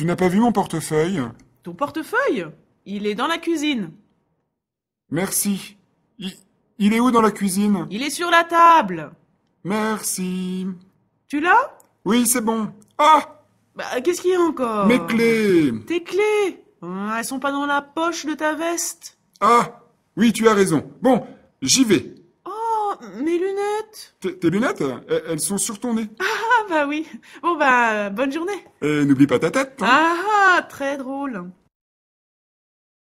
Tu n'as pas vu mon portefeuille Ton portefeuille Il est dans la cuisine. Merci. Il, est où dans la cuisine Il est sur la table. Merci. Tu l'as Oui, c'est bon. Ah bah, Qu'est-ce qu'il y a encore Mes clés Tes clés hein, Elles sont pas dans la poche de ta veste. Ah Oui, tu as raison. Bon, j'y vais. Oh, mes lunettes Tes lunettes Elles sont sur ton nez. Ah, ah, bah oui. Bon bah, bonne journée. Et n'oublie pas ta tête. Hein. Ah Ah, très drôle.